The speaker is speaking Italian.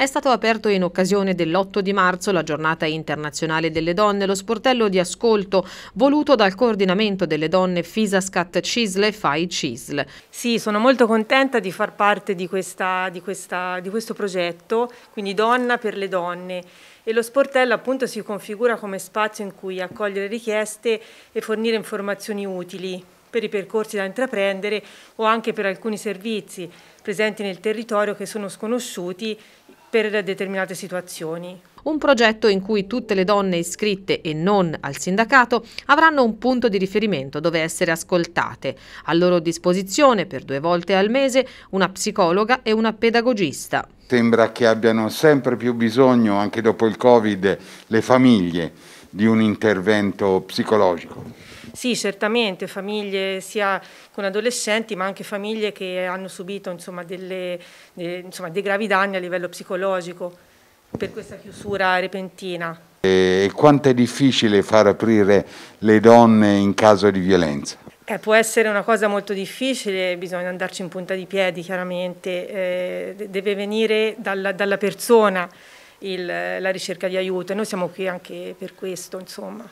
È stato aperto in occasione dell'8 di marzo, la giornata internazionale delle donne, lo sportello di ascolto voluto dal coordinamento delle donne Fisascat Cisle e Fai Cisle. Sì, sono molto contenta di far parte di, questa, di, questa, di questo progetto, quindi Donna per le donne e lo sportello appunto si configura come spazio in cui accogliere richieste e fornire informazioni utili per i percorsi da intraprendere o anche per alcuni servizi presenti nel territorio che sono sconosciuti per determinate situazioni. Un progetto in cui tutte le donne iscritte e non al sindacato avranno un punto di riferimento dove essere ascoltate. A loro disposizione per due volte al mese una psicologa e una pedagogista. Sembra che abbiano sempre più bisogno, anche dopo il Covid, le famiglie di un intervento psicologico. Sì, certamente, famiglie sia con adolescenti ma anche famiglie che hanno subito insomma, delle, de, insomma, dei gravi danni a livello psicologico per questa chiusura repentina. E quanto è difficile far aprire le donne in caso di violenza? Eh, può essere una cosa molto difficile, bisogna andarci in punta di piedi chiaramente, eh, deve venire dalla, dalla persona il, la ricerca di aiuto e noi siamo qui anche per questo insomma.